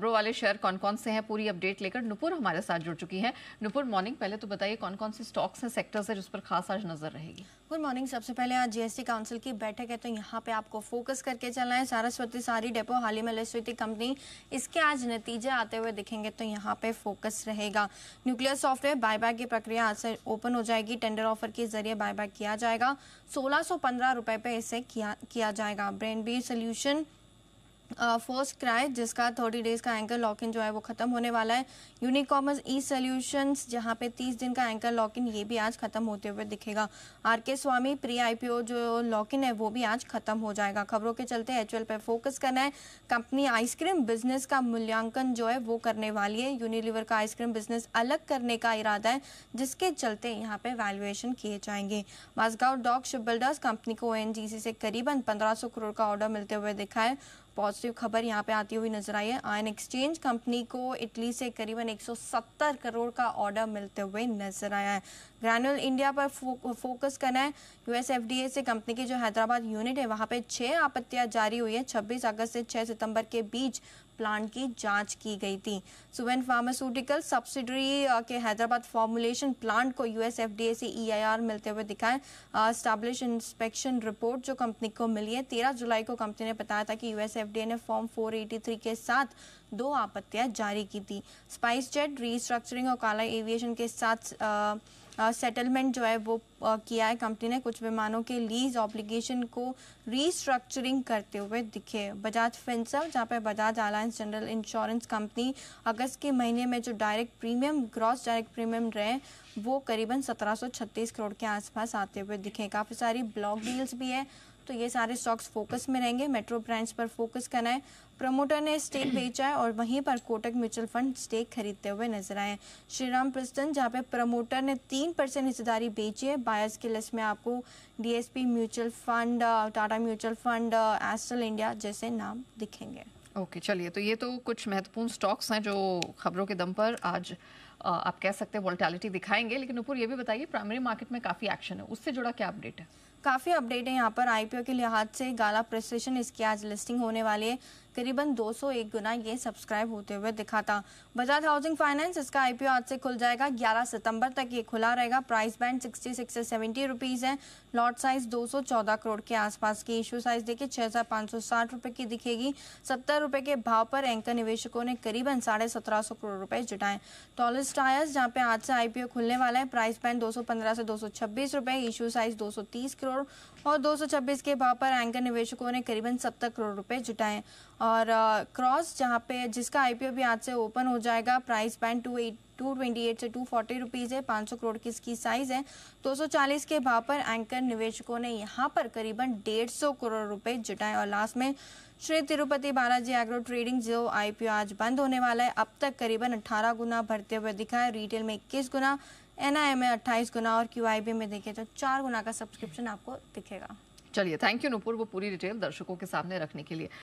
खबरों वाले शेयर कौन कौन से हैं पूरी अपडेट लेकर नुपुर हमारे साथ जुड़ चुकी हैं नुपुर मॉर्निंग पहले तो बताइए कौन कौन से स्टॉक्स हैं सेक्टर्स हैं जिस पर खास आज नजर रहेगी गुड मॉर्निंग सबसे पहले आज जीएसटी काउंसिल की बैठक है तो यहाँ पे आपको फोकस करके चलना है सारस्वती सारी डेपो हाल ही में स्वीति कंपनी इसके आज नतीजे आते हुए दिखेंगे तो यहाँ पे फोकस रहेगा न्यूक्लियर सॉफ्टवेयर बायबैक की प्रक्रिया आज से ओपन हो जाएगी टेंडर ऑफर के जरिए बायबैक किया जाएगा सोलह सौ पंद्रह रुपए पे इसे किया किया जाएगा brain bee solution first cry cry जिसका थर्टी डेज का एंकर लॉक इन जो है वो खत्म होने वाला है यूनिकॉमर्स ई सोल्यूशंस जहां पे तीस दिन का एंकर लॉक इन ये भी आज खत्म होते हुए दिखेगा R K Swamy pre IPO जो लॉक इन है वो भी आज खत्म हो जाएगा खबरों के चलते एच पे फोकस करना है कंपनी आइसक्रीम बिजनेस का मूल्यांकन जो है वो करने वाली है यूनिलिवर का आइसक्रीम बिजनेस अलग करने का इरादा है जिसके चलते यहाँ पे वैल्यूएशन किए जाएंगे Mazagon dock ship builders company को ओ से करीबन पंद्रह करोड़ का ऑर्डर मिलते हुए दिखा है पॉजिटिव खबर यहाँ पे आती हुई नजर आई है आयन एक्सचेंज कंपनी को इटली से करीबन 170 करोड़ का ऑर्डर मिलते हुए नजर आया है ग्रैनुअल इंडिया पर फो, फोकस करना है यूएस एफडीए से कंपनी की जो हैदराबाद यूनिट है वहाँ पे छह आपत्तियां जारी हुई है छब्बीस अगस्त से 6 सितंबर के बीच प्लांट की जांच की गई थी सुवेन फार्मास्यूटिकल सब्सिडरी के हैदराबाद फॉर्मुलेशन प्लांट को यूएस एफडीए से ईआईआर e मिलते हुए दिखाए स्टैब्लिश इंस्पेक्शन रिपोर्ट जो कंपनी को मिली है तेरह जुलाई को कंपनी ने बताया था कि यूएस एफडीए ने फॉर्म 483 के साथ दो आपत्तियां जारी की थी स्पाइस जेट रीस्ट्रक्चरिंग और काला एविएशन के साथ आ, सेटलमेंट जो है वो किया है कंपनी ने कुछ विमानों के लीज ऑब्लिगेशन को रीस्ट्रक्चरिंग करते हुए दिखे बजाज फिंसर जहाँ पर Bajaj Allianz General Insurance company अगस्त के महीने में जो direct premium gross direct premium रहे वो करीबन सत्रह करोड़ के आसपास आते हुए दिखे काफ़ी सारी ब्लॉक डील्स भी है तो ये सारे स्टॉक्स फोकस में रहेंगे मेट्रो ब्रांच पर फोकस करना है प्रमोटर ने स्टेक बेचा है और वहीं पर कोटक म्यूचुअल फंड स्टेक खरीदते हुए नजर आए श्रीराम प्रिस्टन जहां पे प्रमोटर ने तीन परसेंट हिस्सेदारी बेची है बायर्स की लिस्ट में आपको DSP mutual fund Tata mutual fund एस्टल इंडिया जैसे नाम दिखेंगे ओके चलिए तो ये तो कुछ महत्वपूर्ण स्टॉक्स हैं जो खबरों के दम पर आज आप कह सकते हैं वोल्टालिटी दिखाएंगे लेकिन ऊपर ये भी बताइए प्राइमरी मार्केट में काफ़ी एक्शन है उससे जुड़ा क्या अपडेट है काफ़ी अपडेट है यहाँ पर आईपीओ के लिहाज से गाला प्रेस्टेशन इसकी आज लिस्टिंग होने वाली है करीबन 201 गुना ये सब्सक्राइब होते हुए दिखा था बजाज हाउसिंग फाइनेंस इसका आईपीओ आज से खुल जाएगा 11 सितंबर तक ये खुला रहेगा प्राइस बैंड 66 से 70 रुपीस है लॉट साइज 214 करोड़ के आसपास की इशू साइज देखिए छह रुपए की दिखेगी सत्तर रुपए के भाव पर एंकर निवेशकों ने करीबन साढ़े सत्रह सौ करोड़ रुपए जुटाए टॉलिस टायर्स जहाँ पे आज से आईपीओ खुलने वाला है प्राइस बैंड दो से दो रुपए इशू साइज दो करोड़ और 226 के भाव पर एंकर निवेशकों ने करीबन सत्तर करोड़ रुपए जुटाए और क्रॉस जहाँ पे जिसका आई भी आज से ओपन हो जाएगा price band two eight two twenty eight से टू फोर्टी रुपीज़ है पाँच सौ करोड़ की इसकी साइज़ है दो सौ चालीस के भाव पर एंकर निवेशकों ने यहाँ पर करीबन डेढ़ सौ करोड़ रुपए जुटाए और लास्ट में श्री तिरुपति बालाजी एग्रो ट्रेडिंग जो आईपीओ आज बंद होने वाला है अब तक करीबन अट्ठारह गुना बढ़ते हुए दिखा है रिटेल में इक्कीस गुना एनआईए में अट्ठाईस गुना और क्यू में देखें तो चार गुना का सब्सक्रिप्शन आपको दिखेगा चलिए थैंक यू नुपुर वो पूरी डिटेल दर्शकों के सामने रखने के लिए